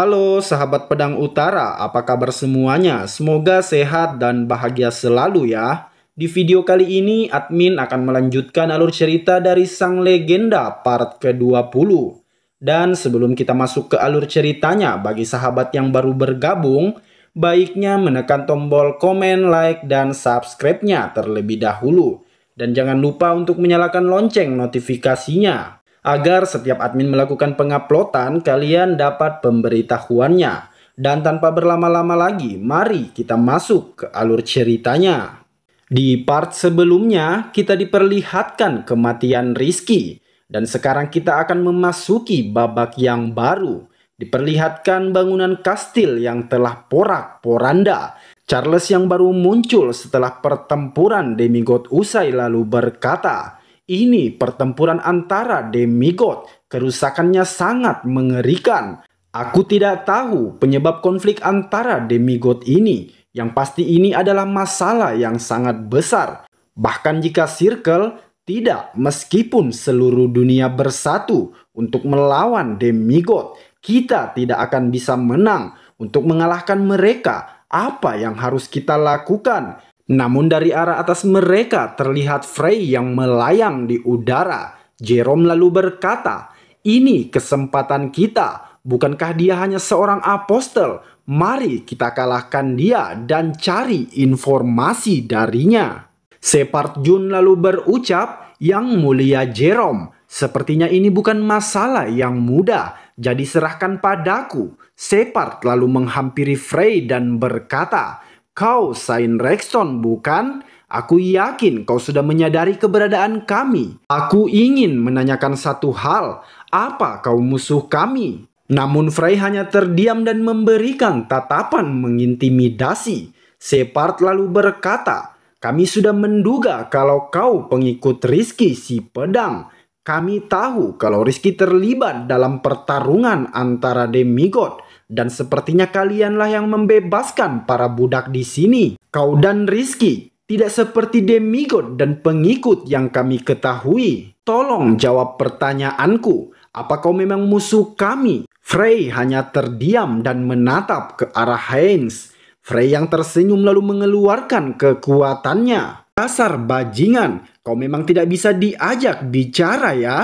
Halo sahabat pedang utara, apa kabar semuanya? Semoga sehat dan bahagia selalu ya. Di video kali ini, admin akan melanjutkan alur cerita dari Sang Legenda part ke-20. Dan sebelum kita masuk ke alur ceritanya, bagi sahabat yang baru bergabung, baiknya menekan tombol komen, like, dan subscribe-nya terlebih dahulu. Dan jangan lupa untuk menyalakan lonceng notifikasinya. Agar setiap admin melakukan penguploadan, kalian dapat pemberitahuannya. Dan tanpa berlama-lama lagi, mari kita masuk ke alur ceritanya. Di part sebelumnya, kita diperlihatkan kematian Rizky. Dan sekarang kita akan memasuki babak yang baru. Diperlihatkan bangunan kastil yang telah porak-poranda. Charles yang baru muncul setelah pertempuran demigod usai lalu berkata, ini pertempuran antara demigod, kerusakannya sangat mengerikan. Aku tidak tahu penyebab konflik antara demigod ini. Yang pasti ini adalah masalah yang sangat besar. Bahkan jika Circle tidak meskipun seluruh dunia bersatu untuk melawan demigod, kita tidak akan bisa menang untuk mengalahkan mereka. Apa yang harus kita lakukan? Namun dari arah atas mereka terlihat Frey yang melayang di udara. Jerome lalu berkata, ini kesempatan kita. Bukankah dia hanya seorang apostel? Mari kita kalahkan dia dan cari informasi darinya. Separt Jun lalu berucap, yang mulia Jerome, sepertinya ini bukan masalah yang mudah, jadi serahkan padaku. Separt lalu menghampiri Frey dan berkata, Kau, Sain Rexton, bukan? Aku yakin kau sudah menyadari keberadaan kami. Aku ingin menanyakan satu hal. Apa kau musuh kami? Namun Frey hanya terdiam dan memberikan tatapan mengintimidasi. Separt lalu berkata, kami sudah menduga kalau kau pengikut Rizky si pedang. Kami tahu kalau Rizky terlibat dalam pertarungan antara demigod dan sepertinya kalianlah yang membebaskan para budak di sini. Kau dan Rizky tidak seperti demigod dan pengikut yang kami ketahui. Tolong jawab pertanyaanku, apa kau memang musuh kami? Frey hanya terdiam dan menatap ke arah Heinz. Frey yang tersenyum lalu mengeluarkan kekuatannya. Kasar bajingan, kau memang tidak bisa diajak bicara ya.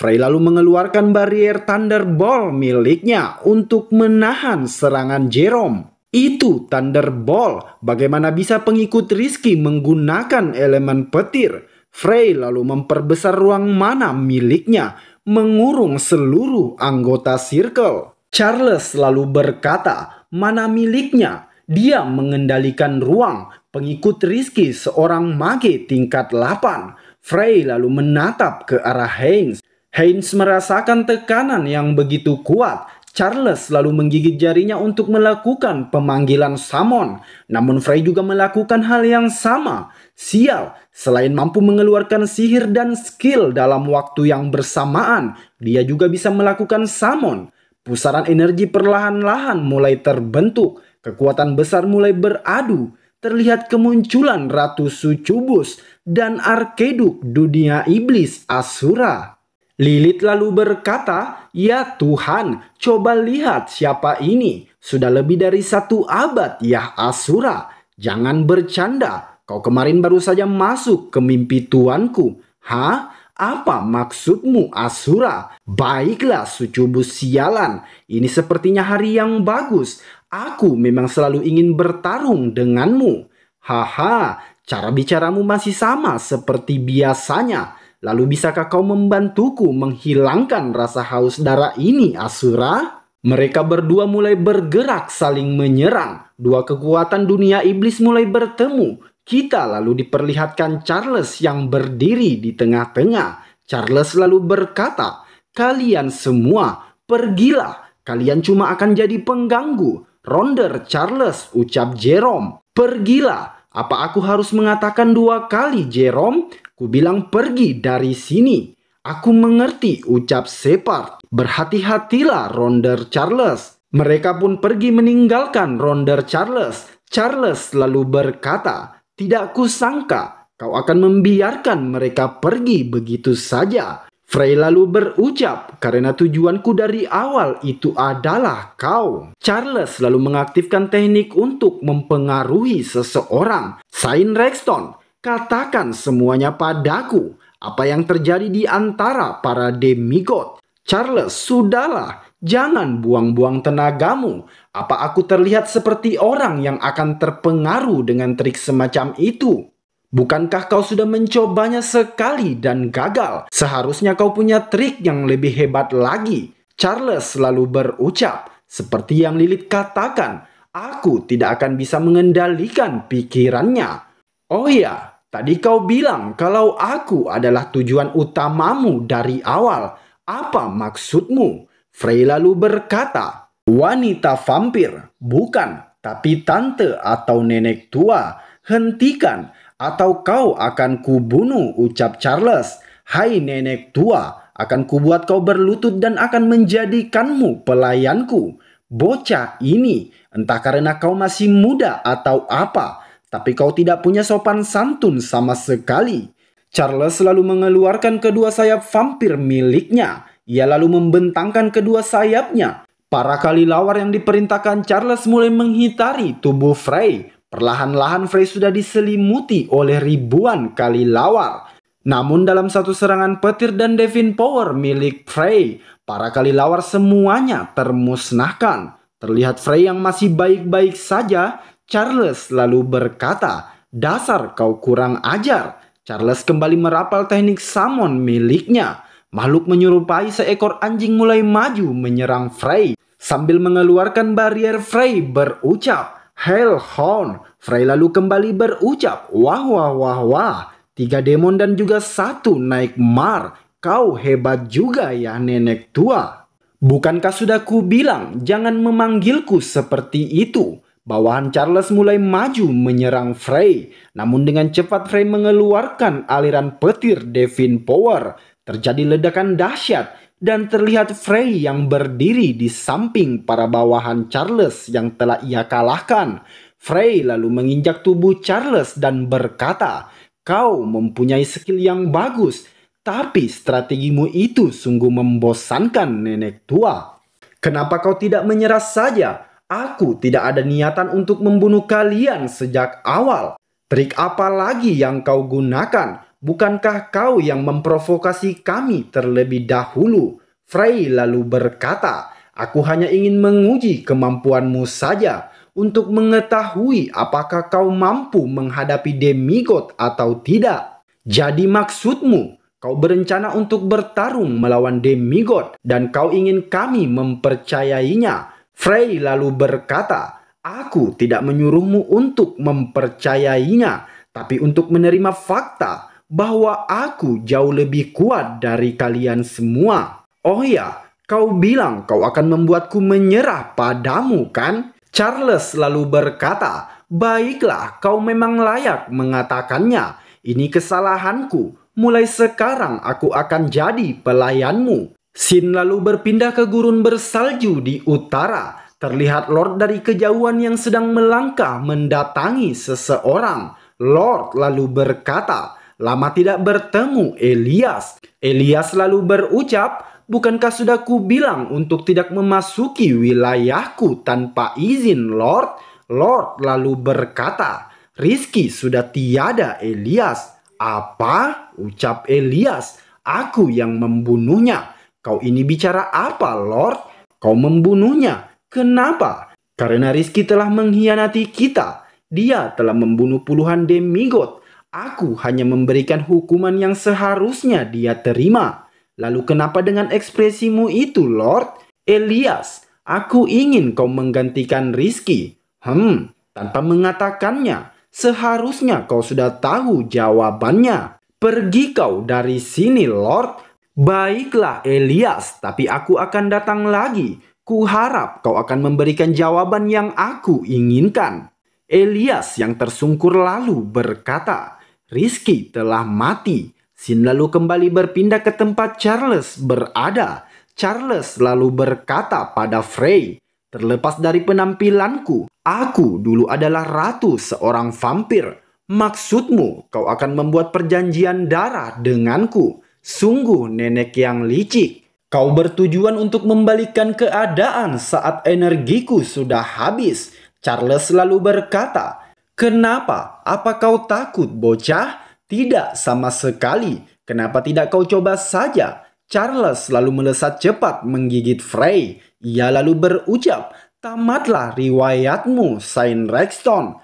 Frey lalu mengeluarkan barrier Thunderbolt miliknya untuk menahan serangan Jerome. Itu Thunderbolt, bagaimana bisa pengikut Rizky menggunakan elemen petir. Frey lalu memperbesar ruang mana miliknya, mengurung seluruh anggota circle. Charles lalu berkata, mana miliknya? Dia mengendalikan ruang, pengikut Rizky seorang mage tingkat 8. Frey lalu menatap ke arah Haynes. Heinz merasakan tekanan yang begitu kuat. Charles lalu menggigit jarinya untuk melakukan pemanggilan Samon. Namun Frey juga melakukan hal yang sama. Sial, selain mampu mengeluarkan sihir dan skill dalam waktu yang bersamaan, dia juga bisa melakukan Samon. Pusaran energi perlahan-lahan mulai terbentuk. Kekuatan besar mulai beradu terlihat kemunculan Ratu Sucubus dan Arkeduk dunia iblis Asura. Lilit lalu berkata, Ya Tuhan, coba lihat siapa ini. Sudah lebih dari satu abad, ya Asura. Jangan bercanda, kau kemarin baru saja masuk ke mimpi tuanku. Hah? Apa maksudmu Asura? Baiklah sucubus sialan, ini sepertinya hari yang bagus. Aku memang selalu ingin bertarung denganmu. Haha, cara bicaramu masih sama seperti biasanya Lalu bisakah kau membantuku menghilangkan rasa haus darah ini, Asura? Mereka berdua mulai bergerak saling menyerang. Dua kekuatan dunia iblis mulai bertemu. Kita lalu diperlihatkan Charles yang berdiri di tengah-tengah. Charles lalu berkata, "Kalian semua pergilah, kalian cuma akan jadi pengganggu." Ronder Charles ucap Jerome, "Pergilah, apa aku harus mengatakan dua kali, Jerome? Ku bilang pergi dari sini. Aku mengerti ucap Separt. Berhati-hatilah Ronder Charles. Mereka pun pergi meninggalkan Ronder Charles. Charles lalu berkata, Tidak kusangka kau akan membiarkan mereka pergi begitu saja. Frey lalu berucap, karena tujuanku dari awal itu adalah kau. Charles lalu mengaktifkan teknik untuk mempengaruhi seseorang. Sain Rexton Katakan semuanya padaku, apa yang terjadi di antara para demigod. Charles, sudahlah, jangan buang-buang tenagamu. Apa aku terlihat seperti orang yang akan terpengaruh dengan trik semacam itu? Bukankah kau sudah mencobanya sekali dan gagal? Seharusnya kau punya trik yang lebih hebat lagi. Charles selalu berucap, seperti yang Lilith katakan, aku tidak akan bisa mengendalikan pikirannya. Oh ya, Tadi kau bilang kalau aku adalah tujuan utamamu dari awal. Apa maksudmu? Frey lalu berkata, Wanita vampir, bukan, tapi tante atau nenek tua. Hentikan, atau kau akan kubunuh, ucap Charles. Hai nenek tua, akan kubuat kau berlutut dan akan menjadikanmu pelayanku. Bocah ini, entah karena kau masih muda atau apa, tapi kau tidak punya sopan santun sama sekali. Charles selalu mengeluarkan kedua sayap vampir miliknya. Ia lalu membentangkan kedua sayapnya. Para kali lawar yang diperintahkan Charles mulai menghitari tubuh Frey. Perlahan-lahan Frey sudah diselimuti oleh ribuan kali lawar. Namun dalam satu serangan petir dan Devin Power milik Frey, para kali lawar semuanya termusnahkan. Terlihat Frey yang masih baik-baik saja, Charles lalu berkata, "Dasar kau kurang ajar." Charles kembali merapal teknik summon miliknya. Makhluk menyerupai seekor anjing mulai maju menyerang Frey. Sambil mengeluarkan barrier Frey berucap, Hell Horn." Frey lalu kembali berucap, "Wah wah wah wah." Tiga demon dan juga satu naik mar. Kau hebat juga ya nenek tua. Bukankah sudah ku bilang jangan memanggilku seperti itu? Bawahan Charles mulai maju menyerang Frey, namun dengan cepat Frey mengeluarkan aliran petir Devin Power. Terjadi ledakan dahsyat dan terlihat Frey yang berdiri di samping para bawahan Charles yang telah ia kalahkan. Frey lalu menginjak tubuh Charles dan berkata, "Kau mempunyai skill yang bagus, tapi strategimu itu sungguh membosankan nenek tua." Kenapa kau tidak menyerah saja? Aku tidak ada niatan untuk membunuh kalian sejak awal. Trik apa lagi yang kau gunakan? Bukankah kau yang memprovokasi kami terlebih dahulu? Frey lalu berkata, Aku hanya ingin menguji kemampuanmu saja untuk mengetahui apakah kau mampu menghadapi demigod atau tidak. Jadi maksudmu, kau berencana untuk bertarung melawan demigod dan kau ingin kami mempercayainya Frey lalu berkata, Aku tidak menyuruhmu untuk mempercayainya, tapi untuk menerima fakta bahwa aku jauh lebih kuat dari kalian semua. Oh ya, kau bilang kau akan membuatku menyerah padamu kan? Charles lalu berkata, Baiklah, kau memang layak mengatakannya. Ini kesalahanku. Mulai sekarang aku akan jadi pelayanmu. Sin lalu berpindah ke gurun bersalju di utara. Terlihat Lord dari kejauhan yang sedang melangkah mendatangi seseorang. Lord lalu berkata, lama tidak bertemu Elias. Elias lalu berucap, bukankah sudah ku bilang untuk tidak memasuki wilayahku tanpa izin Lord? Lord lalu berkata, Rizki sudah tiada Elias. Apa? Ucap Elias, aku yang membunuhnya. Kau ini bicara apa, Lord? Kau membunuhnya. Kenapa? Karena Rizky telah mengkhianati kita. Dia telah membunuh puluhan demigod. Aku hanya memberikan hukuman yang seharusnya dia terima. Lalu kenapa dengan ekspresimu itu, Lord? Elias, aku ingin kau menggantikan Rizky. Hmm, tanpa mengatakannya. Seharusnya kau sudah tahu jawabannya. Pergi kau dari sini, Lord. Baiklah Elias, tapi aku akan datang lagi. Kuharap kau akan memberikan jawaban yang aku inginkan. Elias yang tersungkur lalu berkata, Rizky telah mati. Sin lalu kembali berpindah ke tempat Charles berada. Charles lalu berkata pada Frey, Terlepas dari penampilanku, aku dulu adalah ratu seorang vampir. Maksudmu kau akan membuat perjanjian darah denganku Sungguh nenek yang licik. Kau bertujuan untuk membalikkan keadaan saat energiku sudah habis. Charles selalu berkata, Kenapa? Apa kau takut, bocah? Tidak sama sekali. Kenapa tidak kau coba saja? Charles lalu melesat cepat menggigit Frey. Ia lalu berucap, Tamatlah riwayatmu, Saint Rexton.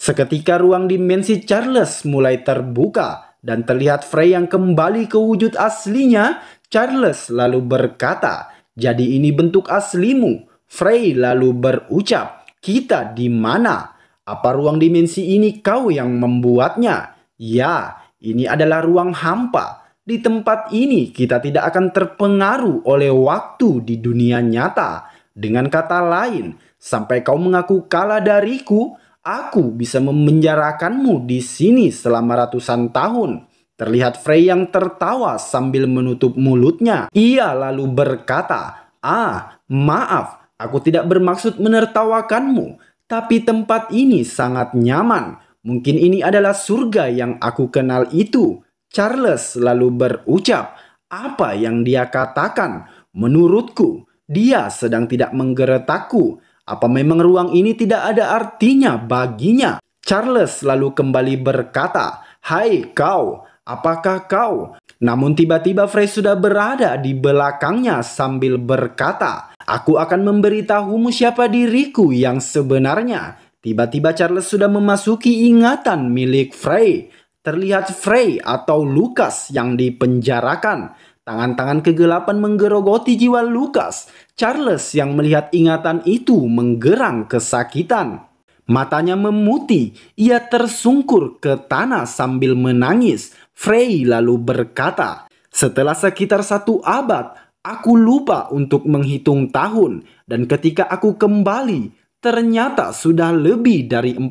Seketika ruang dimensi Charles mulai terbuka dan terlihat Frey yang kembali ke wujud aslinya, Charles lalu berkata, "Jadi ini bentuk aslimu." Frey lalu berucap, "Kita di mana? Apa ruang dimensi ini kau yang membuatnya?" "Ya, ini adalah ruang hampa. Di tempat ini kita tidak akan terpengaruh oleh waktu di dunia nyata." Dengan kata lain, sampai kau mengaku kalah dariku, Aku bisa memenjarakanmu di sini selama ratusan tahun. Terlihat Frey yang tertawa sambil menutup mulutnya. Ia lalu berkata, Ah, maaf, aku tidak bermaksud menertawakanmu. Tapi tempat ini sangat nyaman. Mungkin ini adalah surga yang aku kenal itu. Charles lalu berucap, apa yang dia katakan? Menurutku, dia sedang tidak menggeretakku apa memang ruang ini tidak ada artinya baginya? Charles lalu kembali berkata, Hai kau, apakah kau? Namun tiba-tiba Frey sudah berada di belakangnya sambil berkata, Aku akan memberitahumu siapa diriku yang sebenarnya. Tiba-tiba Charles sudah memasuki ingatan milik Frey. Terlihat Frey atau Lukas yang dipenjarakan. Tangan-tangan kegelapan menggerogoti jiwa Lukas. Charles yang melihat ingatan itu menggerang kesakitan. Matanya memuti, ia tersungkur ke tanah sambil menangis. Frey lalu berkata, setelah sekitar satu abad, aku lupa untuk menghitung tahun. Dan ketika aku kembali, ternyata sudah lebih dari 4000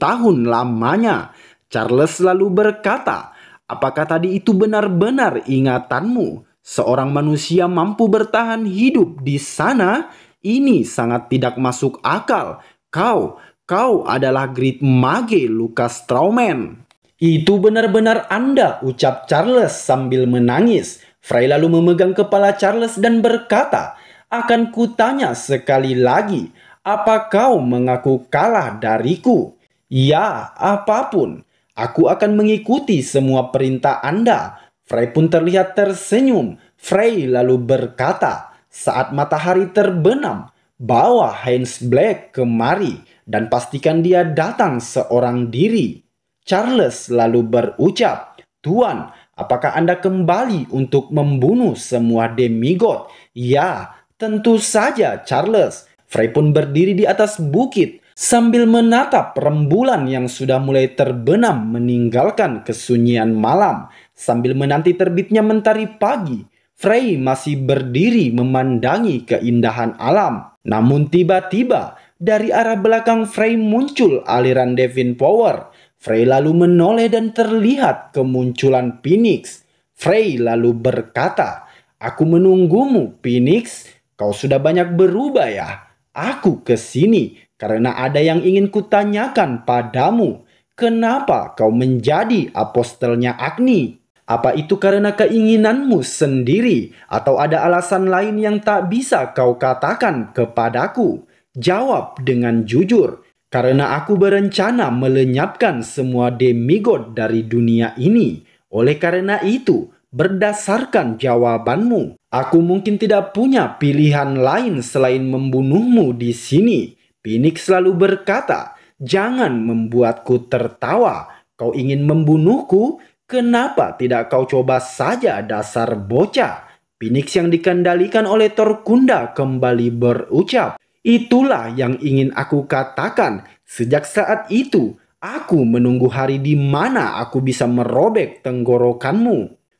tahun lamanya. Charles lalu berkata, apakah tadi itu benar-benar ingatanmu? seorang manusia mampu bertahan hidup di sana, ini sangat tidak masuk akal. Kau, kau adalah Great Mage Lucas Trauman. Itu benar-benar Anda, ucap Charles sambil menangis. Frey lalu memegang kepala Charles dan berkata, akan kutanya sekali lagi, apa kau mengaku kalah dariku? Ya, apapun. Aku akan mengikuti semua perintah Anda Frey pun terlihat tersenyum. Frey lalu berkata, saat matahari terbenam, bawa Heinz Black kemari dan pastikan dia datang seorang diri. Charles lalu berucap, Tuan, apakah Anda kembali untuk membunuh semua demigod? Ya, tentu saja Charles. Frey pun berdiri di atas bukit sambil menatap rembulan yang sudah mulai terbenam meninggalkan kesunyian malam. Sambil menanti terbitnya mentari pagi, Frey masih berdiri memandangi keindahan alam. Namun tiba-tiba dari arah belakang Frey muncul aliran Devin Power. Frey lalu menoleh dan terlihat kemunculan Phoenix. Frey lalu berkata, Aku menunggumu Phoenix, kau sudah banyak berubah ya. Aku ke sini karena ada yang ingin kutanyakan padamu. Kenapa kau menjadi apostelnya Agni? Apa itu karena keinginanmu sendiri atau ada alasan lain yang tak bisa kau katakan kepadaku? Jawab dengan jujur, karena aku berencana melenyapkan semua demigod dari dunia ini. Oleh karena itu, berdasarkan jawabanmu, aku mungkin tidak punya pilihan lain selain membunuhmu di sini. Phoenix selalu berkata, "Jangan membuatku tertawa. Kau ingin membunuhku? Kenapa tidak kau coba saja dasar bocah? Phoenix yang dikendalikan oleh Torkunda kembali berucap. Itulah yang ingin aku katakan. Sejak saat itu, aku menunggu hari di mana aku bisa merobek tenggorokanmu.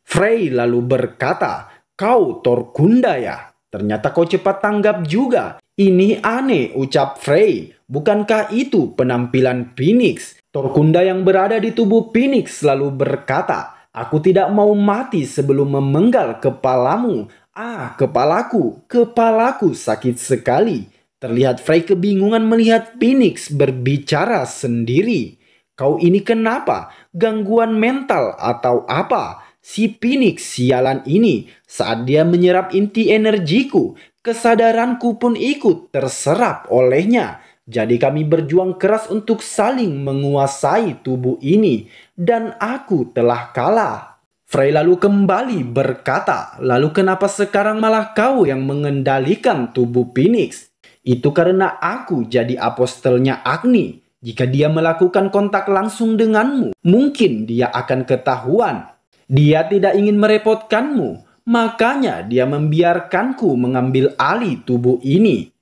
Frey lalu berkata, kau Torkunda ya? Ternyata kau cepat tanggap juga. Ini aneh, ucap Frey. Bukankah itu penampilan Phoenix? Torkunda yang berada di tubuh Phoenix selalu berkata, Aku tidak mau mati sebelum memenggal kepalamu. Ah, kepalaku, kepalaku sakit sekali. Terlihat Frey kebingungan melihat Phoenix berbicara sendiri. Kau ini kenapa? Gangguan mental atau apa? Si Phoenix sialan ini saat dia menyerap inti energiku, kesadaranku pun ikut terserap olehnya. Jadi kami berjuang keras untuk saling menguasai tubuh ini dan aku telah kalah. Frey lalu kembali berkata, lalu kenapa sekarang malah kau yang mengendalikan tubuh Phoenix? Itu karena aku jadi apostelnya Agni. Jika dia melakukan kontak langsung denganmu, mungkin dia akan ketahuan. Dia tidak ingin merepotkanmu, makanya dia membiarkanku mengambil alih tubuh ini.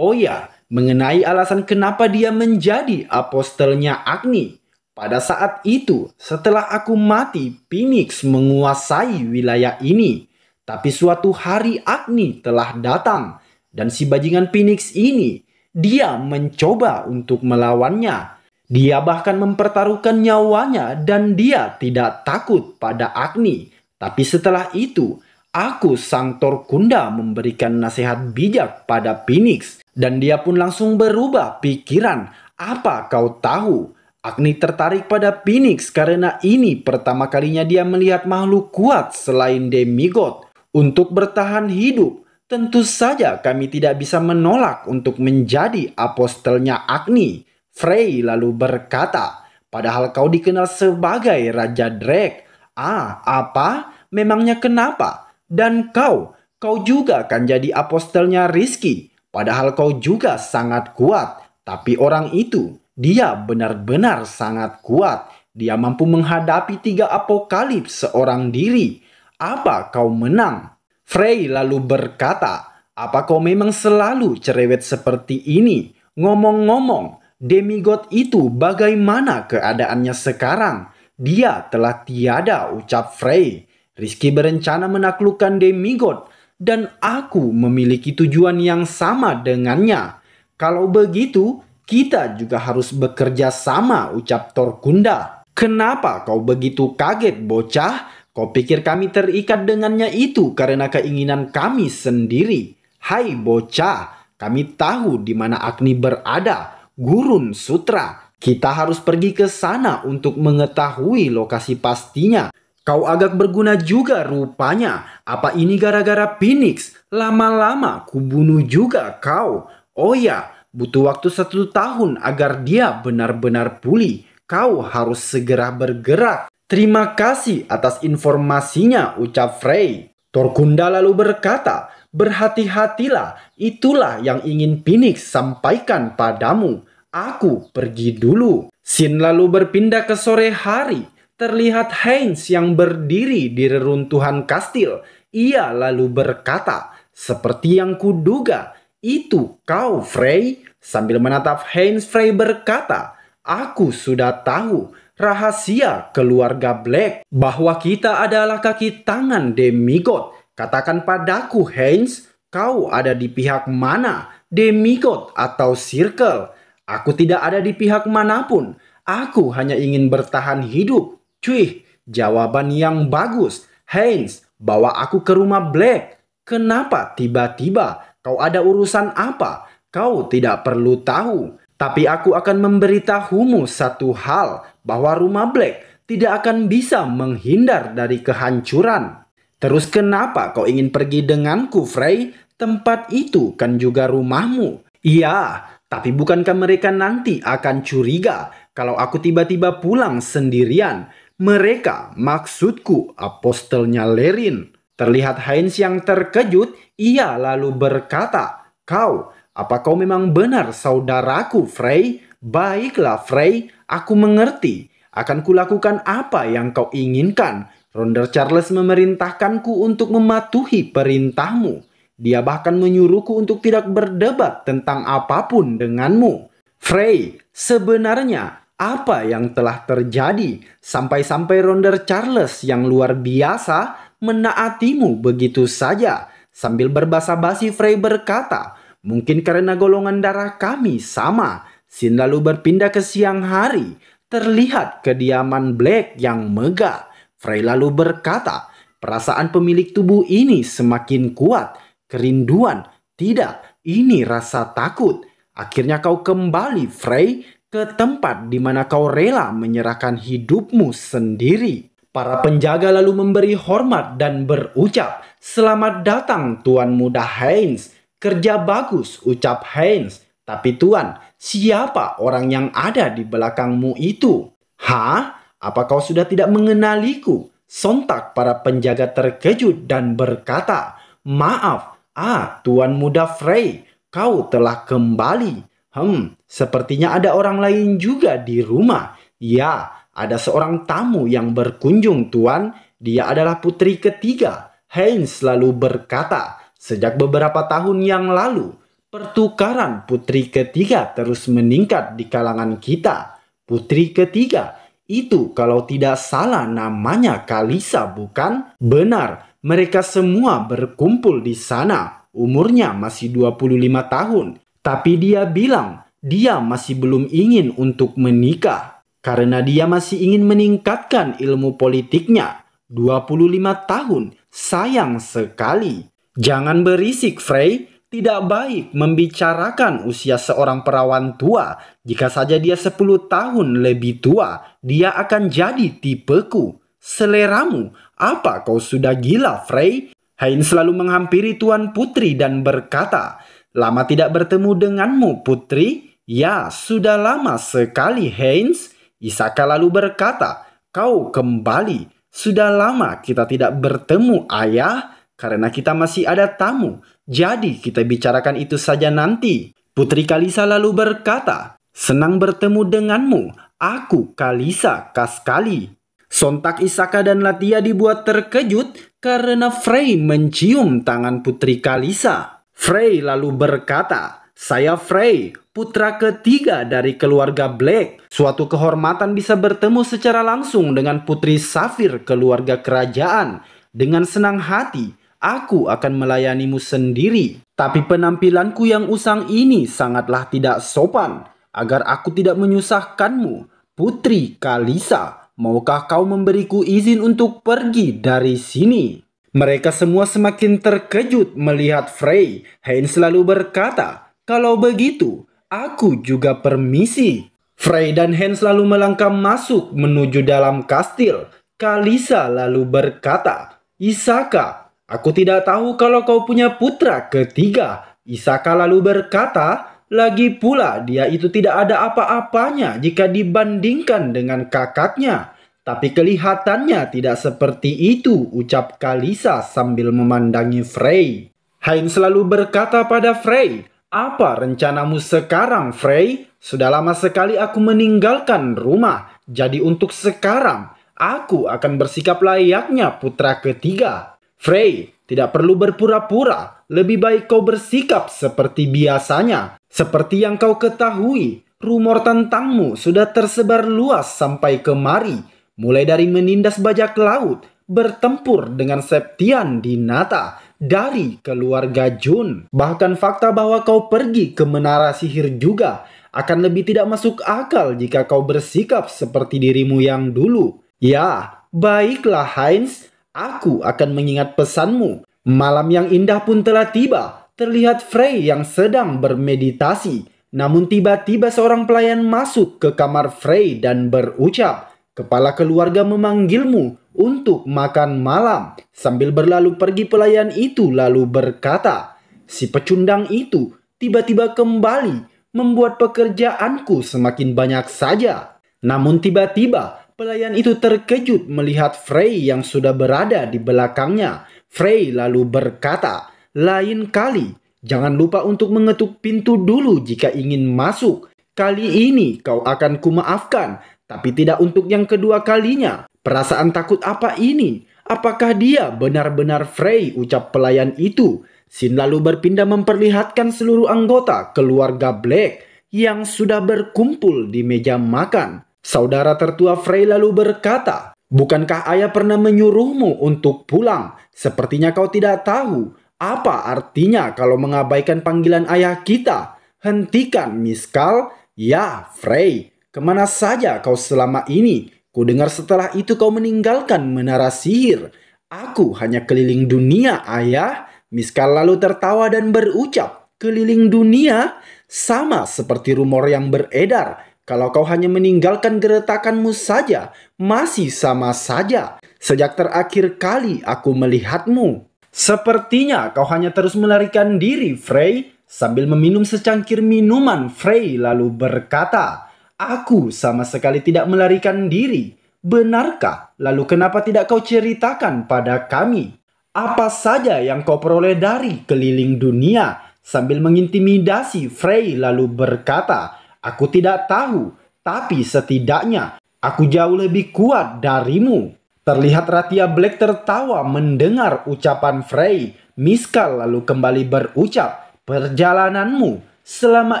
Oh ya, mengenai alasan kenapa dia menjadi apostelnya Agni. Pada saat itu, setelah aku mati, Phoenix menguasai wilayah ini. Tapi suatu hari Agni telah datang dan si bajingan Phoenix ini, dia mencoba untuk melawannya. Dia bahkan mempertaruhkan nyawanya dan dia tidak takut pada Agni. Tapi setelah itu, aku sang Torkunda memberikan nasihat bijak pada Phoenix dan dia pun langsung berubah pikiran. Apa kau tahu? Agni tertarik pada Phoenix karena ini pertama kalinya dia melihat makhluk kuat selain demigod untuk bertahan hidup. Tentu saja kami tidak bisa menolak untuk menjadi apostelnya Agni. Frey lalu berkata, padahal kau dikenal sebagai Raja Drake. Ah, apa? Memangnya kenapa? Dan kau, kau juga akan jadi apostelnya Rizky. Padahal kau juga sangat kuat, tapi orang itu, dia benar-benar sangat kuat. Dia mampu menghadapi tiga apokalips seorang diri. Apa kau menang? Frey lalu berkata, apa kau memang selalu cerewet seperti ini? Ngomong-ngomong, demigod itu bagaimana keadaannya sekarang? Dia telah tiada, ucap Frey. Rizky berencana menaklukkan demigod, dan aku memiliki tujuan yang sama dengannya. Kalau begitu, kita juga harus bekerja sama, ucap Torkunda. Kenapa kau begitu kaget, bocah? Kau pikir kami terikat dengannya itu karena keinginan kami sendiri? Hai bocah, kami tahu di mana Agni berada, Gurun Sutra. Kita harus pergi ke sana untuk mengetahui lokasi pastinya. Kau agak berguna juga rupanya. Apa ini gara-gara Phoenix? Lama-lama kubunuh juga kau. Oh ya, butuh waktu satu tahun agar dia benar-benar pulih. Kau harus segera bergerak. Terima kasih atas informasinya, ucap Frey. Torkunda lalu berkata, Berhati-hatilah, itulah yang ingin Phoenix sampaikan padamu. Aku pergi dulu. Sin lalu berpindah ke sore hari terlihat Heinz yang berdiri di reruntuhan kastil. Ia lalu berkata, seperti yang kuduga, itu kau Frey? Sambil menatap Heinz, Frey berkata, aku sudah tahu rahasia keluarga Black bahwa kita adalah kaki tangan demigod. Katakan padaku Heinz, kau ada di pihak mana? Demigod atau Circle? Aku tidak ada di pihak manapun. Aku hanya ingin bertahan hidup Cuih, jawaban yang bagus. Heinz, bawa aku ke rumah Black. Kenapa tiba-tiba kau ada urusan apa? Kau tidak perlu tahu. Tapi aku akan memberitahumu satu hal bahwa rumah Black tidak akan bisa menghindar dari kehancuran. Terus kenapa kau ingin pergi denganku, Frey? Tempat itu kan juga rumahmu. Iya, tapi bukankah mereka nanti akan curiga kalau aku tiba-tiba pulang sendirian? Mereka, maksudku, apostelnya Lerin. Terlihat Heinz yang terkejut, ia lalu berkata, Kau, apa kau memang benar saudaraku, Frey? Baiklah, Frey, aku mengerti. Akan kulakukan apa yang kau inginkan. Ronder Charles memerintahkanku untuk mematuhi perintahmu. Dia bahkan menyuruhku untuk tidak berdebat tentang apapun denganmu. Frey, sebenarnya apa yang telah terjadi sampai-sampai Ronder Charles yang luar biasa menaatimu begitu saja. Sambil berbasa-basi Frey berkata, mungkin karena golongan darah kami sama. Sin lalu berpindah ke siang hari, terlihat kediaman Black yang megah. Frey lalu berkata, perasaan pemilik tubuh ini semakin kuat, kerinduan, tidak, ini rasa takut. Akhirnya kau kembali, Frey, ke tempat di mana kau rela menyerahkan hidupmu sendiri. Para penjaga lalu memberi hormat dan berucap, Selamat datang Tuan Muda Heinz, kerja bagus ucap Heinz. Tapi Tuan, siapa orang yang ada di belakangmu itu? Hah? Apa kau sudah tidak mengenaliku? Sontak para penjaga terkejut dan berkata, Maaf, ah Tuan Muda Frey, kau telah kembali. Hmm, sepertinya ada orang lain juga di rumah. Ya, ada seorang tamu yang berkunjung, Tuan. Dia adalah putri ketiga. Heinz selalu berkata, sejak beberapa tahun yang lalu, pertukaran putri ketiga terus meningkat di kalangan kita. Putri ketiga itu kalau tidak salah namanya Kalisa bukan? Benar, mereka semua berkumpul di sana. Umurnya masih 25 tahun tapi dia bilang dia masih belum ingin untuk menikah karena dia masih ingin meningkatkan ilmu politiknya. 25 tahun, sayang sekali. Jangan berisik, Frey. Tidak baik membicarakan usia seorang perawan tua. Jika saja dia 10 tahun lebih tua, dia akan jadi tipeku. Seleramu, apa kau sudah gila, Frey? Hain selalu menghampiri Tuan Putri dan berkata, Lama tidak bertemu denganmu, putri. Ya, sudah lama sekali, Heinz. Isaka lalu berkata, kau kembali. Sudah lama kita tidak bertemu, ayah, karena kita masih ada tamu. Jadi kita bicarakan itu saja nanti. Putri Kalisa lalu berkata, senang bertemu denganmu. Aku Kalisa Kaskali. Sontak Isaka dan Latia dibuat terkejut karena Frey mencium tangan Putri Kalisa. Frey lalu berkata, "Saya Frey, putra ketiga dari keluarga Black. Suatu kehormatan bisa bertemu secara langsung dengan putri Safir keluarga kerajaan. Dengan senang hati, aku akan melayanimu sendiri. Tapi penampilanku yang usang ini sangatlah tidak sopan. Agar aku tidak menyusahkanmu, Putri Kalisa, maukah kau memberiku izin untuk pergi dari sini? Mereka semua semakin terkejut melihat Frey. Hein selalu berkata, kalau begitu, aku juga permisi. Frey dan Hein selalu melangkah masuk menuju dalam kastil. Kalisa lalu berkata, Isaka, aku tidak tahu kalau kau punya putra ketiga. Isaka lalu berkata, lagi pula dia itu tidak ada apa-apanya jika dibandingkan dengan kakaknya. Tapi kelihatannya tidak seperti itu, ucap Kalisa sambil memandangi Frey. Hein selalu berkata pada Frey, apa rencanamu sekarang, Frey? Sudah lama sekali aku meninggalkan rumah, jadi untuk sekarang aku akan bersikap layaknya putra ketiga. Frey, tidak perlu berpura-pura, lebih baik kau bersikap seperti biasanya. Seperti yang kau ketahui, rumor tentangmu sudah tersebar luas sampai kemari mulai dari menindas bajak laut, bertempur dengan Septian di Nata, dari keluarga Jun. Bahkan fakta bahwa kau pergi ke menara sihir juga akan lebih tidak masuk akal jika kau bersikap seperti dirimu yang dulu. Ya, baiklah Heinz, aku akan mengingat pesanmu. Malam yang indah pun telah tiba. Terlihat Frey yang sedang bermeditasi. Namun tiba-tiba seorang pelayan masuk ke kamar Frey dan berucap, Kepala keluarga memanggilmu untuk makan malam sambil berlalu pergi pelayan itu lalu berkata, Si pecundang itu tiba-tiba kembali membuat pekerjaanku semakin banyak saja. Namun tiba-tiba pelayan itu terkejut melihat Frey yang sudah berada di belakangnya. Frey lalu berkata, lain kali jangan lupa untuk mengetuk pintu dulu jika ingin masuk. Kali ini kau akan kumaafkan tapi tidak untuk yang kedua kalinya. Perasaan takut apa ini? Apakah dia benar-benar Frey ucap pelayan itu? Sin lalu berpindah memperlihatkan seluruh anggota keluarga Black yang sudah berkumpul di meja makan. Saudara tertua Frey lalu berkata, Bukankah ayah pernah menyuruhmu untuk pulang? Sepertinya kau tidak tahu apa artinya kalau mengabaikan panggilan ayah kita. Hentikan, Miskal. Ya, Frey. Kemana saja kau selama ini? Ku dengar setelah itu kau meninggalkan menara sihir. Aku hanya keliling dunia, ayah. Miska lalu tertawa dan berucap, keliling dunia sama seperti rumor yang beredar. Kalau kau hanya meninggalkan geretakanmu saja, masih sama saja. Sejak terakhir kali aku melihatmu. Sepertinya kau hanya terus melarikan diri, Frey. Sambil meminum secangkir minuman, Frey lalu berkata, Aku sama sekali tidak melarikan diri. Benarkah? Lalu kenapa tidak kau ceritakan pada kami? Apa saja yang kau peroleh dari keliling dunia? Sambil mengintimidasi Frey lalu berkata, Aku tidak tahu, tapi setidaknya aku jauh lebih kuat darimu. Terlihat Ratia Black tertawa mendengar ucapan Frey. Miskal lalu kembali berucap, Perjalananmu selama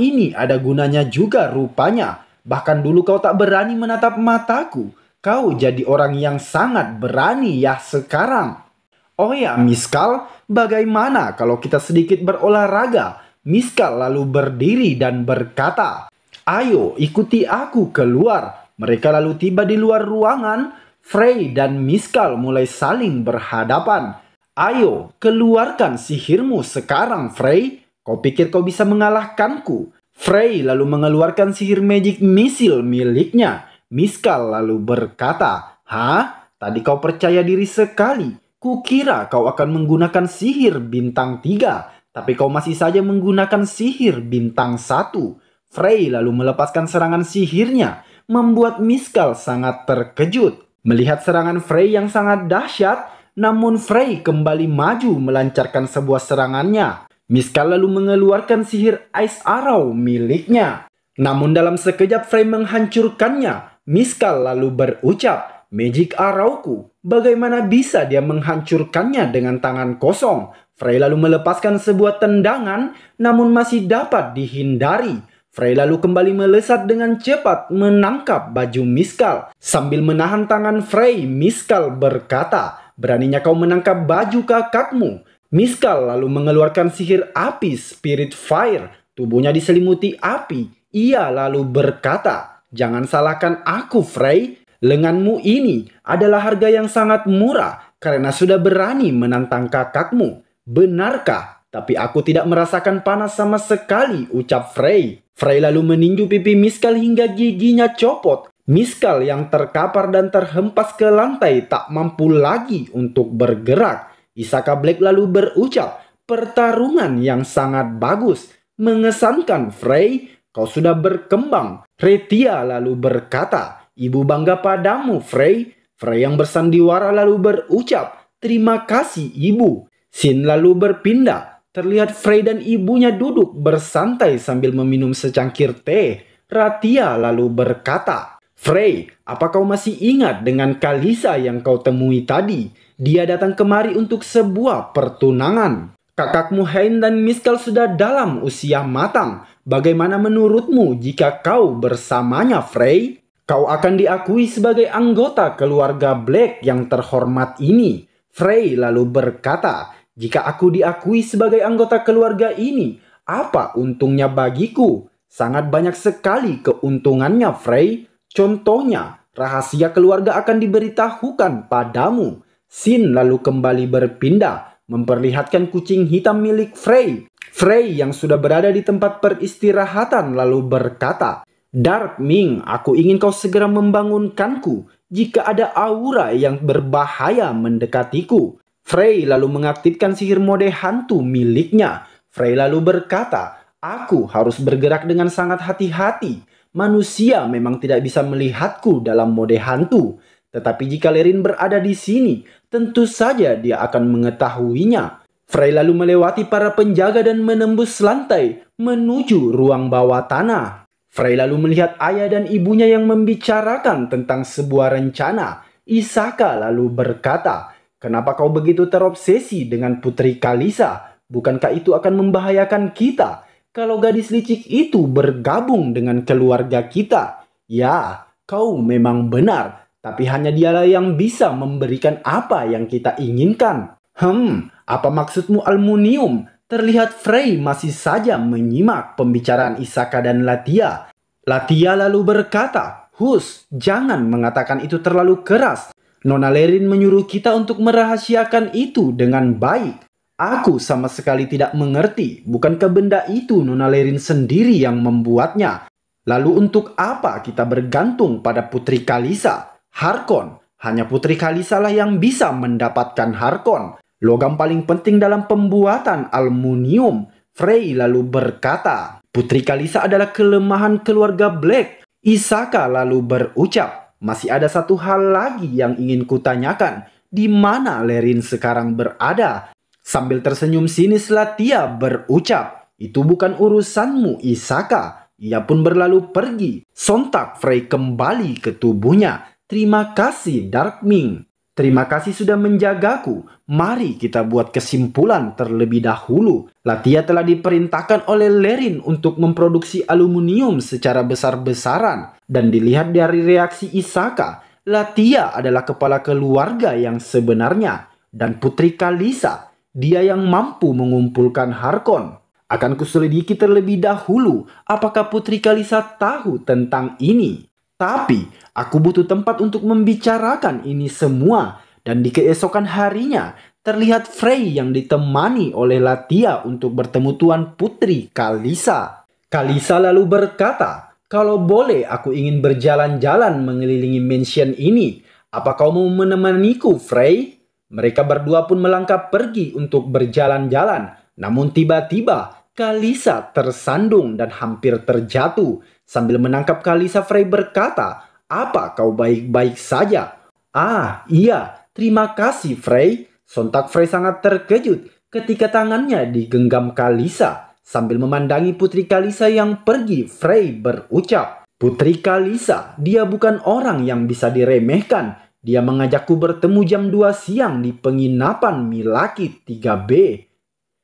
ini ada gunanya juga rupanya. Bahkan dulu kau tak berani menatap mataku. Kau jadi orang yang sangat berani ya sekarang. Oh ya, Miskal, bagaimana kalau kita sedikit berolahraga? Miskal lalu berdiri dan berkata, Ayo, ikuti aku keluar. Mereka lalu tiba di luar ruangan. Frey dan Miskal mulai saling berhadapan. Ayo, keluarkan sihirmu sekarang, Frey. Kau pikir kau bisa mengalahkanku? Frey lalu mengeluarkan sihir magic misil miliknya. Miskal lalu berkata, Hah? Tadi kau percaya diri sekali. Kukira kau akan menggunakan sihir bintang tiga, tapi kau masih saja menggunakan sihir bintang satu." Frey lalu melepaskan serangan sihirnya, membuat Miskal sangat terkejut. Melihat serangan Frey yang sangat dahsyat, namun Frey kembali maju melancarkan sebuah serangannya Miska lalu mengeluarkan sihir Ice Arrow miliknya. Namun dalam sekejap Frey menghancurkannya, Miska lalu berucap, Magic Arrowku, bagaimana bisa dia menghancurkannya dengan tangan kosong? Frey lalu melepaskan sebuah tendangan, namun masih dapat dihindari. Frey lalu kembali melesat dengan cepat menangkap baju Miskal. Sambil menahan tangan Frey, Miskal berkata, Beraninya kau menangkap baju kakakmu. Miskal lalu mengeluarkan sihir api, spirit fire, tubuhnya diselimuti api. Ia lalu berkata, Jangan salahkan aku, Frey. Lenganmu ini adalah harga yang sangat murah karena sudah berani menantang kakakmu. Benarkah? Tapi aku tidak merasakan panas sama sekali, ucap Frey. Frey lalu meninju pipi Miskal hingga giginya copot. Miskal yang terkapar dan terhempas ke lantai tak mampu lagi untuk bergerak. Isaka Black lalu berucap, pertarungan yang sangat bagus, mengesankan Frey, kau sudah berkembang. Retia lalu berkata, ibu bangga padamu Frey. Frey yang bersandiwara lalu berucap, terima kasih ibu. Sin lalu berpindah, terlihat Frey dan ibunya duduk bersantai sambil meminum secangkir teh. Ratia lalu berkata, Frey, apa kau masih ingat dengan Kalisa yang kau temui tadi? Dia datang kemari untuk sebuah pertunangan. Kakakmu Hein dan Miskal sudah dalam usia matang. Bagaimana menurutmu jika kau bersamanya, Frey? Kau akan diakui sebagai anggota keluarga Black yang terhormat ini. Frey lalu berkata, "Jika aku diakui sebagai anggota keluarga ini, apa untungnya bagiku? Sangat banyak sekali keuntungannya, Frey. Contohnya, rahasia keluarga akan diberitahukan padamu." Sin lalu kembali berpindah, memperlihatkan kucing hitam milik Frey. Frey yang sudah berada di tempat peristirahatan lalu berkata, Dark Ming, aku ingin kau segera membangunkanku jika ada aura yang berbahaya mendekatiku. Frey lalu mengaktifkan sihir mode hantu miliknya. Frey lalu berkata, aku harus bergerak dengan sangat hati-hati. Manusia memang tidak bisa melihatku dalam mode hantu. Tetapi jika Lerin berada di sini, tentu saja dia akan mengetahuinya. Frey lalu melewati para penjaga dan menembus lantai menuju ruang bawah tanah. Frey lalu melihat ayah dan ibunya yang membicarakan tentang sebuah rencana. Isaka lalu berkata, Kenapa kau begitu terobsesi dengan putri Kalisa? Bukankah itu akan membahayakan kita kalau gadis licik itu bergabung dengan keluarga kita? Ya, kau memang benar tapi hanya dialah yang bisa memberikan apa yang kita inginkan. Hmm, apa maksudmu aluminium? Terlihat Frey masih saja menyimak pembicaraan Isaka dan Latia. Latia lalu berkata, Hus, jangan mengatakan itu terlalu keras. Nona Lerin menyuruh kita untuk merahasiakan itu dengan baik. Aku sama sekali tidak mengerti, bukankah benda itu Nona Lerin sendiri yang membuatnya? Lalu untuk apa kita bergantung pada Putri Kalisa? Harkon. Hanya putri Kalisalah yang bisa mendapatkan Harkon. Logam paling penting dalam pembuatan aluminium. Frey lalu berkata, Putri Kalisa adalah kelemahan keluarga Black. Isaka lalu berucap, masih ada satu hal lagi yang ingin kutanyakan. Di mana Lerin sekarang berada? Sambil tersenyum sinis Latia berucap, itu bukan urusanmu Isaka. Ia pun berlalu pergi. Sontak Frey kembali ke tubuhnya. Terima kasih Dark Ming. Terima kasih sudah menjagaku. Mari kita buat kesimpulan terlebih dahulu. Latia telah diperintahkan oleh Lerin untuk memproduksi aluminium secara besar-besaran. Dan dilihat dari reaksi Isaka, Latia adalah kepala keluarga yang sebenarnya. Dan putri Kalisa, dia yang mampu mengumpulkan Harkon. Akan kuselidiki terlebih dahulu apakah putri Kalisa tahu tentang ini. Tapi aku butuh tempat untuk membicarakan ini semua dan di keesokan harinya terlihat Frey yang ditemani oleh Latia untuk bertemu Tuan Putri Kalisa. Kalisa lalu berkata, kalau boleh aku ingin berjalan-jalan mengelilingi mansion ini. Apa kau mau menemaniku, Frey? Mereka berdua pun melangkah pergi untuk berjalan-jalan. Namun tiba-tiba Kalisa tersandung dan hampir terjatuh Sambil menangkap Kalisa, Frey berkata, apa kau baik-baik saja? Ah, iya, terima kasih Frey. Sontak Frey sangat terkejut ketika tangannya digenggam Kalisa. Sambil memandangi putri Kalisa yang pergi, Frey berucap, Putri Kalisa, dia bukan orang yang bisa diremehkan. Dia mengajakku bertemu jam 2 siang di penginapan Milaki 3B.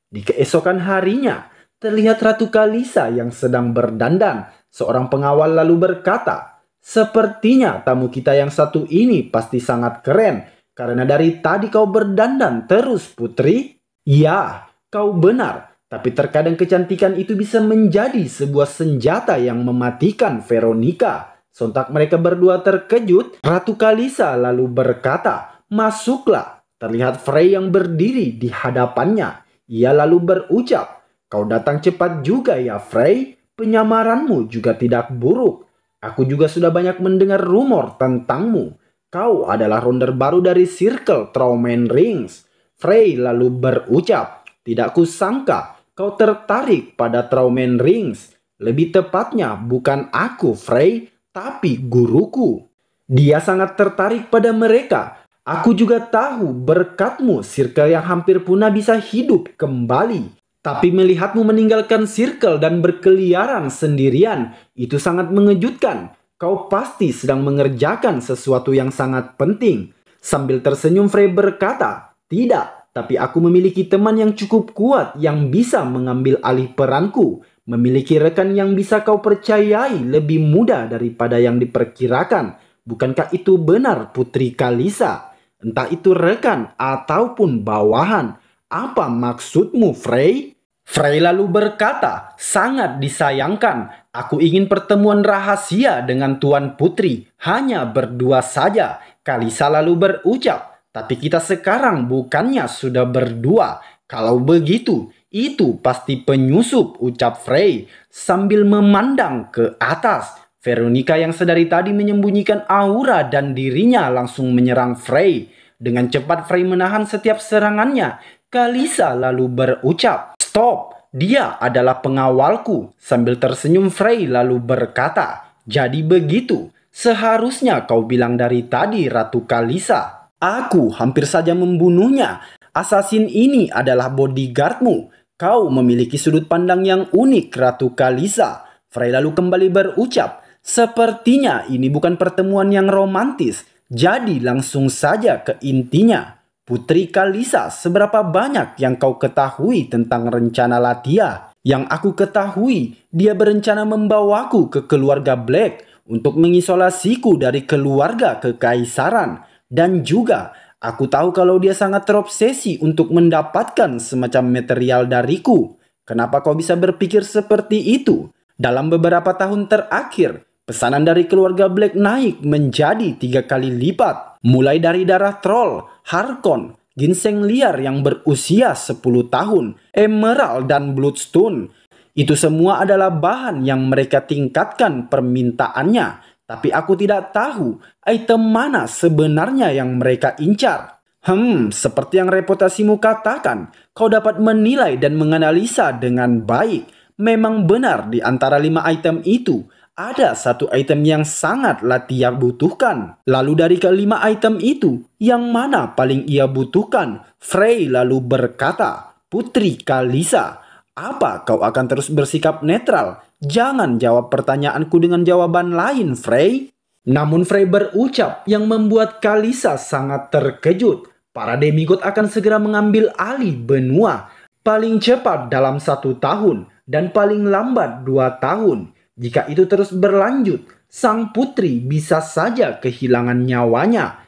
Di keesokan harinya, terlihat Ratu Kalisa yang sedang berdandan Seorang pengawal lalu berkata, Sepertinya tamu kita yang satu ini pasti sangat keren karena dari tadi kau berdandan terus putri. Ya, kau benar. Tapi terkadang kecantikan itu bisa menjadi sebuah senjata yang mematikan Veronica. Sontak mereka berdua terkejut, Ratu Kalisa lalu berkata, Masuklah. Terlihat Frey yang berdiri di hadapannya. Ia lalu berucap, Kau datang cepat juga ya Frey penyamaranmu juga tidak buruk. Aku juga sudah banyak mendengar rumor tentangmu. Kau adalah ronder baru dari Circle Trauman Rings. Frey lalu berucap, tidak kusangka kau tertarik pada Trauman Rings. Lebih tepatnya bukan aku Frey, tapi guruku. Dia sangat tertarik pada mereka. Aku juga tahu berkatmu circle yang hampir punah bisa hidup kembali. Tapi melihatmu meninggalkan circle dan berkeliaran sendirian, itu sangat mengejutkan. Kau pasti sedang mengerjakan sesuatu yang sangat penting. Sambil tersenyum Frey berkata, Tidak, tapi aku memiliki teman yang cukup kuat yang bisa mengambil alih peranku. Memiliki rekan yang bisa kau percayai lebih mudah daripada yang diperkirakan. Bukankah itu benar Putri Kalisa? Entah itu rekan ataupun bawahan. Apa maksudmu, Frey? Frey lalu berkata, "Sangat disayangkan, aku ingin pertemuan rahasia dengan Tuan Putri, hanya berdua saja." Kalisa lalu berucap, "Tapi kita sekarang bukannya sudah berdua. Kalau begitu, itu pasti penyusup," ucap Frey sambil memandang ke atas. Veronica yang sedari tadi menyembunyikan aura dan dirinya langsung menyerang Frey. Dengan cepat Frey menahan setiap serangannya Kalisa lalu berucap, Stop, dia adalah pengawalku. Sambil tersenyum Frey lalu berkata, Jadi begitu, seharusnya kau bilang dari tadi Ratu Kalisa. Aku hampir saja membunuhnya. Assassin ini adalah bodyguardmu. Kau memiliki sudut pandang yang unik, Ratu Kalisa. Frey lalu kembali berucap, Sepertinya ini bukan pertemuan yang romantis, jadi langsung saja ke intinya. Putri Kalisa, seberapa banyak yang kau ketahui tentang rencana Latia? Yang aku ketahui, dia berencana membawaku ke keluarga Black untuk mengisolasiku dari keluarga kekaisaran. Dan juga, aku tahu kalau dia sangat terobsesi untuk mendapatkan semacam material dariku. Kenapa kau bisa berpikir seperti itu? Dalam beberapa tahun terakhir, pesanan dari keluarga Black naik menjadi tiga kali lipat. Mulai dari darah troll, Harkon, ginseng liar yang berusia 10 tahun, emerald dan bloodstone. Itu semua adalah bahan yang mereka tingkatkan permintaannya. Tapi aku tidak tahu item mana sebenarnya yang mereka incar. Hmm, seperti yang reputasimu katakan, kau dapat menilai dan menganalisa dengan baik. Memang benar di antara lima item itu ada satu item yang sangat Latia butuhkan. Lalu dari kelima item itu, yang mana paling ia butuhkan? Frey lalu berkata, Putri Kalisa, apa kau akan terus bersikap netral? Jangan jawab pertanyaanku dengan jawaban lain, Frey. Namun Frey berucap yang membuat Kalisa sangat terkejut. Para demigod akan segera mengambil alih benua, paling cepat dalam satu tahun dan paling lambat dua tahun. Jika itu terus berlanjut, sang putri bisa saja kehilangan nyawanya.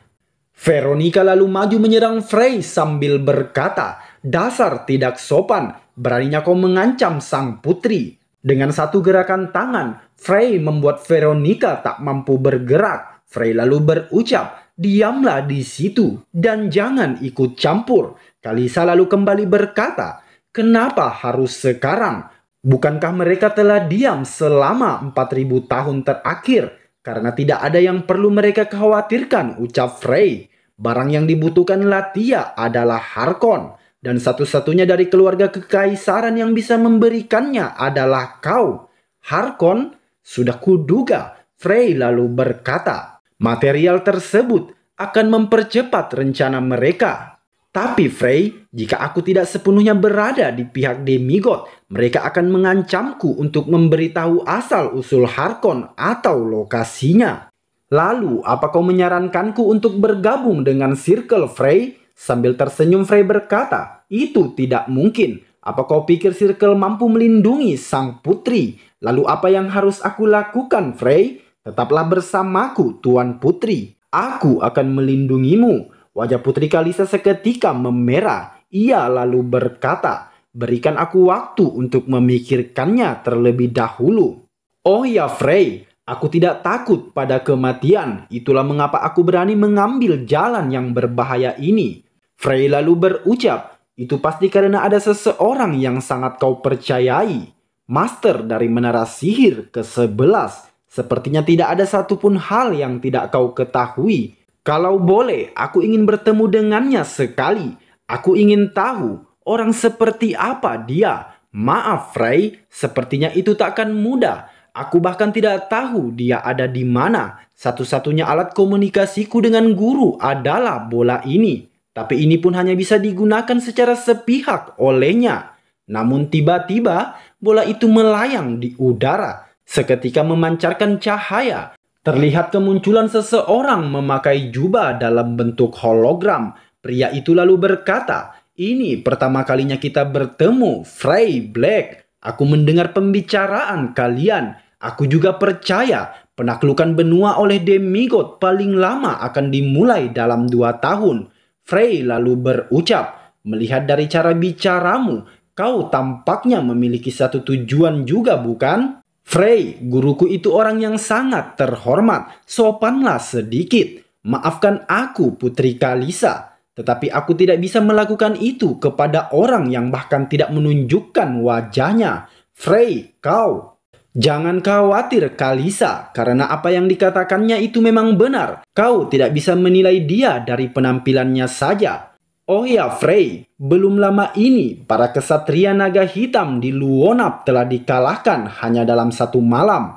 Veronica lalu maju menyerang Frey sambil berkata, "Dasar tidak sopan, beraninya kau mengancam sang putri." Dengan satu gerakan tangan, Frey membuat Veronica tak mampu bergerak. Frey lalu berucap, "Diamlah di situ dan jangan ikut campur." Kalisa lalu kembali berkata, "Kenapa harus sekarang? Bukankah mereka telah diam selama 4000 tahun terakhir karena tidak ada yang perlu mereka khawatirkan ucap Frey. Barang yang dibutuhkan Latia adalah Harkon dan satu-satunya dari keluarga kekaisaran yang bisa memberikannya adalah kau. Harkon sudah kuduga Frey lalu berkata, material tersebut akan mempercepat rencana mereka. Tapi Frey, jika aku tidak sepenuhnya berada di pihak demigod, mereka akan mengancamku untuk memberitahu asal-usul Harkon atau lokasinya. Lalu, apa kau menyarankanku untuk bergabung dengan Circle Frey? Sambil tersenyum Frey berkata, itu tidak mungkin. Apa kau pikir Circle mampu melindungi sang putri? Lalu apa yang harus aku lakukan, Frey? Tetaplah bersamaku, Tuan Putri. Aku akan melindungimu. Wajah Putri Kalisa seketika memerah. Ia lalu berkata, berikan aku waktu untuk memikirkannya terlebih dahulu. Oh ya Frey, aku tidak takut pada kematian. Itulah mengapa aku berani mengambil jalan yang berbahaya ini. Frey lalu berucap, itu pasti karena ada seseorang yang sangat kau percayai. Master dari menara sihir ke-11. Sepertinya tidak ada satupun hal yang tidak kau ketahui kalau boleh, aku ingin bertemu dengannya sekali. Aku ingin tahu orang seperti apa dia. Maaf, Frey, sepertinya itu takkan mudah. Aku bahkan tidak tahu dia ada di mana. Satu-satunya alat komunikasiku dengan guru adalah bola ini. Tapi ini pun hanya bisa digunakan secara sepihak olehnya. Namun tiba-tiba bola itu melayang di udara seketika memancarkan cahaya Terlihat kemunculan seseorang memakai jubah dalam bentuk hologram. Pria itu lalu berkata, ini pertama kalinya kita bertemu, Frey Black. Aku mendengar pembicaraan kalian. Aku juga percaya penaklukan benua oleh demigod paling lama akan dimulai dalam dua tahun. Frey lalu berucap, melihat dari cara bicaramu, kau tampaknya memiliki satu tujuan juga bukan? Frey, guruku itu orang yang sangat terhormat, sopanlah sedikit. Maafkan aku, Putri Kalisa, tetapi aku tidak bisa melakukan itu kepada orang yang bahkan tidak menunjukkan wajahnya. Frey, kau Jangan khawatir Kalisa, karena apa yang dikatakannya itu memang benar. Kau tidak bisa menilai dia dari penampilannya saja. Oh ya, Frey, belum lama ini para kesatria naga hitam di Luonap telah dikalahkan hanya dalam satu malam.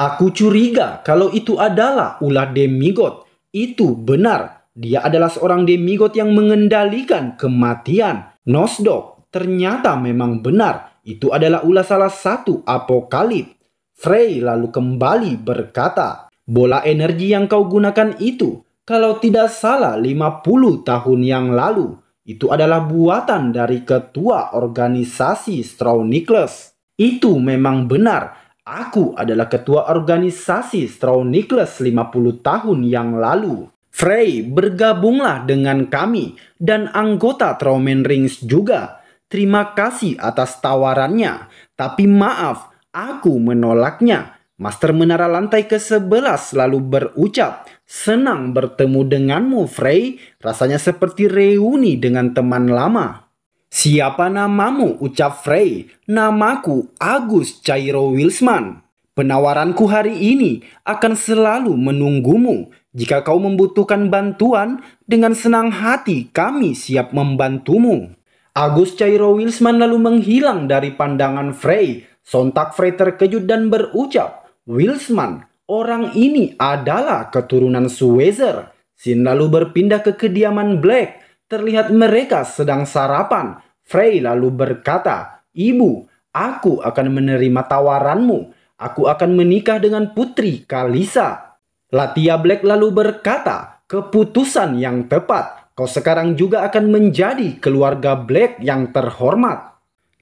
Aku curiga kalau itu adalah ulah demigod. Itu benar, dia adalah seorang demigod yang mengendalikan kematian. Nosdok, ternyata memang benar, itu adalah ulah salah satu apokalip. Frey lalu kembali berkata, bola energi yang kau gunakan itu kalau tidak salah 50 tahun yang lalu, itu adalah buatan dari ketua organisasi Straw Nicholas. Itu memang benar, aku adalah ketua organisasi Straw Nicholas 50 tahun yang lalu. Frey, bergabunglah dengan kami dan anggota Trowman Rings juga. Terima kasih atas tawarannya, tapi maaf, aku menolaknya. Master Menara Lantai ke-11 lalu berucap, Senang bertemu denganmu, Frey. Rasanya seperti reuni dengan teman lama. Siapa namamu? Ucap Frey. Namaku Agus Cairo Wilsman. Penawaranku hari ini akan selalu menunggumu. Jika kau membutuhkan bantuan, dengan senang hati kami siap membantumu. Agus Cairo Wilsman lalu menghilang dari pandangan Frey. Sontak Frey terkejut dan berucap, Wilsman, Orang ini adalah keturunan Suezer. Sin lalu berpindah ke kediaman Black. Terlihat mereka sedang sarapan. Frey lalu berkata, Ibu, aku akan menerima tawaranmu. Aku akan menikah dengan putri Kalisa. Latia Black lalu berkata, keputusan yang tepat. Kau sekarang juga akan menjadi keluarga Black yang terhormat.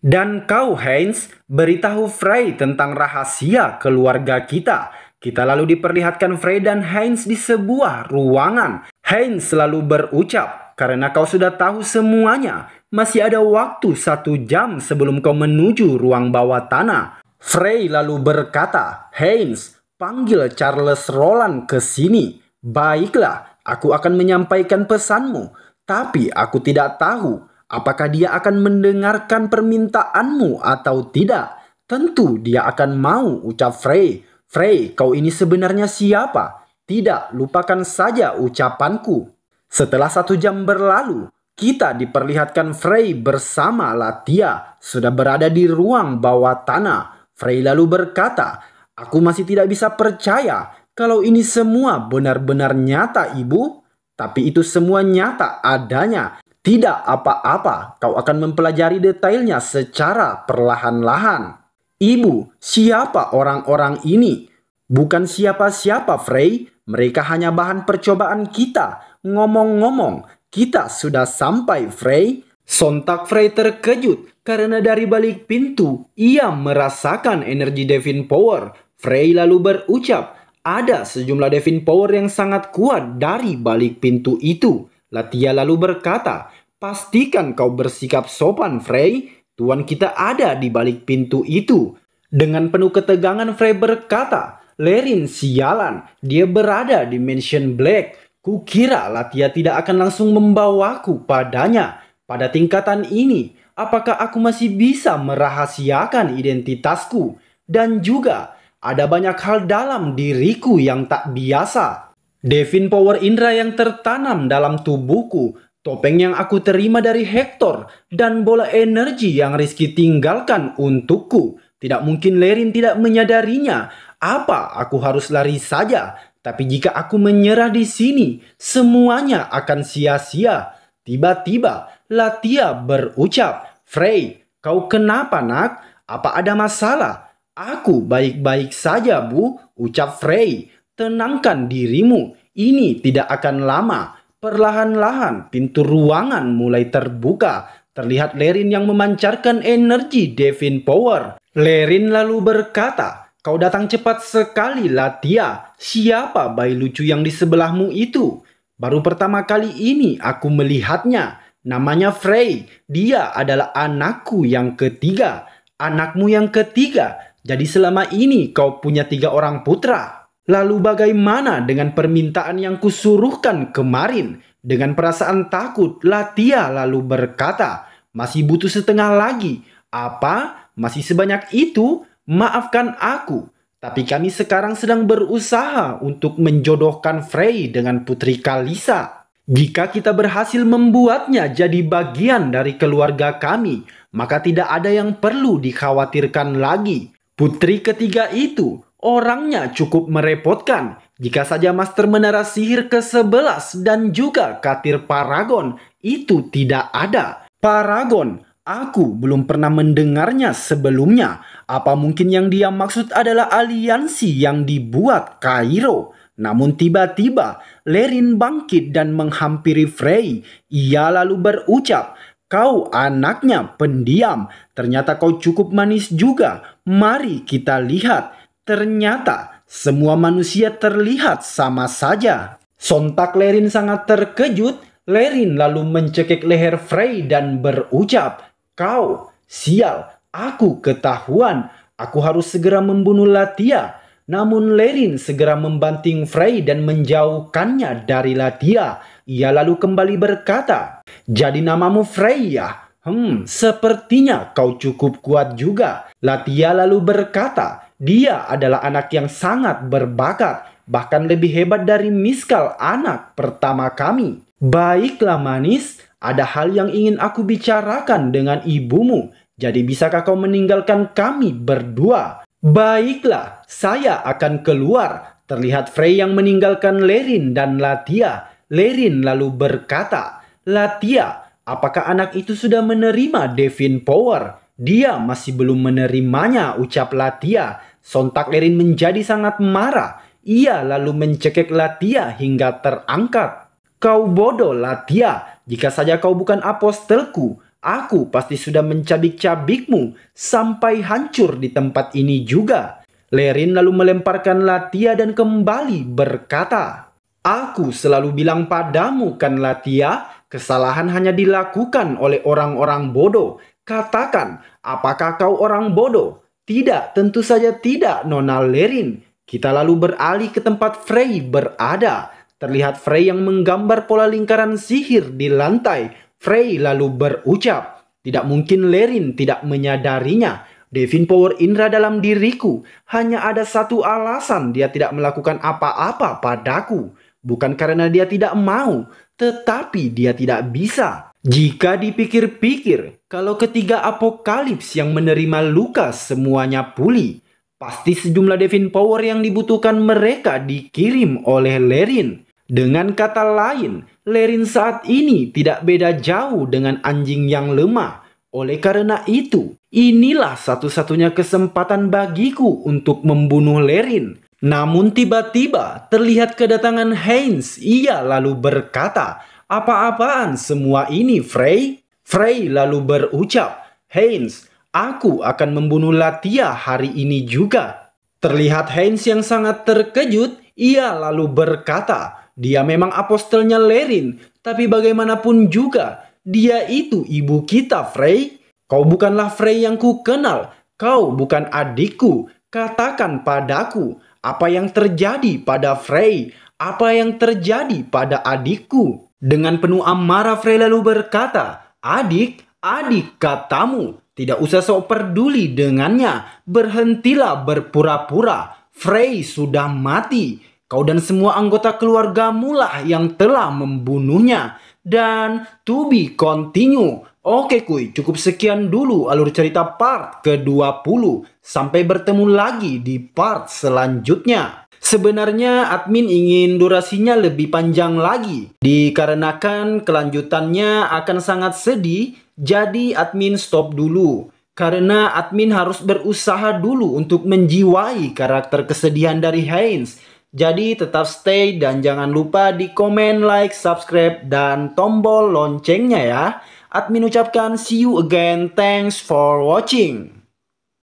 Dan kau, Heinz, beritahu Frey tentang rahasia keluarga kita kita lalu diperlihatkan Frey dan Heinz di sebuah ruangan. Heinz selalu berucap, karena kau sudah tahu semuanya, masih ada waktu satu jam sebelum kau menuju ruang bawah tanah. Frey lalu berkata, Heinz, panggil Charles Roland ke sini. Baiklah, aku akan menyampaikan pesanmu, tapi aku tidak tahu apakah dia akan mendengarkan permintaanmu atau tidak. Tentu dia akan mau, ucap Frey. Frey, kau ini sebenarnya siapa? Tidak, lupakan saja ucapanku. Setelah satu jam berlalu, kita diperlihatkan Frey bersama Latia sudah berada di ruang bawah tanah. Frey lalu berkata, Aku masih tidak bisa percaya kalau ini semua benar-benar nyata ibu. Tapi itu semua nyata adanya. Tidak apa-apa, kau akan mempelajari detailnya secara perlahan-lahan. Ibu, siapa orang-orang ini? Bukan siapa-siapa, Frey. Mereka hanya bahan percobaan kita. Ngomong-ngomong, kita sudah sampai, Frey. Sontak Frey terkejut karena dari balik pintu ia merasakan energi Devin Power. Frey lalu berucap, ada sejumlah Devin Power yang sangat kuat dari balik pintu itu. Latia lalu berkata, pastikan kau bersikap sopan, Frey. Tuan kita ada di balik pintu itu. Dengan penuh ketegangan, Frey berkata, Lerin, sialan, dia berada di Mansion Black. Kukira Latia tidak akan langsung membawaku padanya. Pada tingkatan ini, apakah aku masih bisa merahasiakan identitasku? Dan juga, ada banyak hal dalam diriku yang tak biasa. Devin Power Indra yang tertanam dalam tubuhku Topeng yang aku terima dari Hector dan bola energi yang Rizky tinggalkan untukku. Tidak mungkin Lerin tidak menyadarinya. Apa aku harus lari saja? Tapi jika aku menyerah di sini, semuanya akan sia-sia. Tiba-tiba, Latia berucap, Frey, kau kenapa nak? Apa ada masalah? Aku baik-baik saja, Bu, ucap Frey. Tenangkan dirimu, ini tidak akan lama. Perlahan-lahan pintu ruangan mulai terbuka. Terlihat Lerin yang memancarkan energi Devin Power. Lerin lalu berkata, Kau datang cepat sekali Latia. Siapa bayi lucu yang di sebelahmu itu? Baru pertama kali ini aku melihatnya. Namanya Frey. Dia adalah anakku yang ketiga. Anakmu yang ketiga. Jadi selama ini kau punya tiga orang putra. Lalu bagaimana dengan permintaan yang kusuruhkan kemarin? Dengan perasaan takut, Latia lalu berkata, masih butuh setengah lagi. Apa? Masih sebanyak itu? Maafkan aku. Tapi kami sekarang sedang berusaha untuk menjodohkan Frey dengan putri Kalisa. Jika kita berhasil membuatnya jadi bagian dari keluarga kami, maka tidak ada yang perlu dikhawatirkan lagi. Putri ketiga itu Orangnya cukup merepotkan jika saja Master Menara Sihir ke-11 dan juga Katir Paragon itu tidak ada. Paragon, aku belum pernah mendengarnya sebelumnya. Apa mungkin yang dia maksud adalah aliansi yang dibuat Kairo? Namun tiba-tiba Lerin bangkit dan menghampiri Frey. Ia lalu berucap, Kau anaknya pendiam, ternyata kau cukup manis juga. Mari kita lihat Ternyata semua manusia terlihat sama saja. Sontak Lerin sangat terkejut. Lerin lalu mencekik leher Frey dan berucap, Kau, sial, aku ketahuan. Aku harus segera membunuh Latia. Namun Lerin segera membanting Frey dan menjauhkannya dari Latia. Ia lalu kembali berkata, Jadi namamu Frey ya? Hmm, sepertinya kau cukup kuat juga. Latia lalu berkata, dia adalah anak yang sangat berbakat, bahkan lebih hebat dari Miskal anak pertama kami. Baiklah manis, ada hal yang ingin aku bicarakan dengan ibumu. Jadi bisakah kau meninggalkan kami berdua? Baiklah, saya akan keluar. Terlihat Frey yang meninggalkan Lerin dan Latia. Lerin lalu berkata, Latia, apakah anak itu sudah menerima Devin Power? Dia masih belum menerimanya, ucap Latia. Sontak Erin menjadi sangat marah. Ia lalu mencekek Latia hingga terangkat. Kau bodoh Latia, jika saja kau bukan apostelku, aku pasti sudah mencabik-cabikmu sampai hancur di tempat ini juga. Lerin lalu melemparkan Latia dan kembali berkata, Aku selalu bilang padamu kan Latia, kesalahan hanya dilakukan oleh orang-orang bodoh. Katakan, apakah kau orang bodoh? Tidak, tentu saja tidak, Nona Lerin. Kita lalu beralih ke tempat Frey berada. Terlihat Frey yang menggambar pola lingkaran sihir di lantai. Frey lalu berucap, tidak mungkin Lerin tidak menyadarinya. Devin Power Indra dalam diriku. Hanya ada satu alasan dia tidak melakukan apa-apa padaku. Bukan karena dia tidak mau, tetapi dia tidak bisa. Jika dipikir-pikir, kalau ketiga apokalips yang menerima Lukas semuanya pulih, pasti sejumlah Devin Power yang dibutuhkan mereka dikirim oleh Lerin. Dengan kata lain, Lerin saat ini tidak beda jauh dengan anjing yang lemah. Oleh karena itu, inilah satu-satunya kesempatan bagiku untuk membunuh Lerin. Namun tiba-tiba terlihat kedatangan Heinz, ia lalu berkata, apa-apaan semua ini, Frey? Frey lalu berucap, Heinz, aku akan membunuh Latia hari ini juga. Terlihat Heinz yang sangat terkejut, ia lalu berkata, dia memang apostelnya Lerin, tapi bagaimanapun juga, dia itu ibu kita, Frey. Kau bukanlah Frey yang ku kenal, kau bukan adikku. Katakan padaku, apa yang terjadi pada Frey? Apa yang terjadi pada adikku? Dengan penuh amarah Frey lalu berkata, Adik, adik katamu, tidak usah sok peduli dengannya, berhentilah berpura-pura, Frey sudah mati. Kau dan semua anggota keluargamu lah yang telah membunuhnya. Dan to be continue. Oke kuy, cukup sekian dulu alur cerita part ke-20. Sampai bertemu lagi di part selanjutnya. Sebenarnya admin ingin durasinya lebih panjang lagi dikarenakan kelanjutannya akan sangat sedih jadi admin stop dulu karena admin harus berusaha dulu untuk menjiwai karakter kesedihan dari Heinz. Jadi tetap stay dan jangan lupa di komen, like, subscribe, dan tombol loncengnya ya. Admin ucapkan see you again, thanks for watching.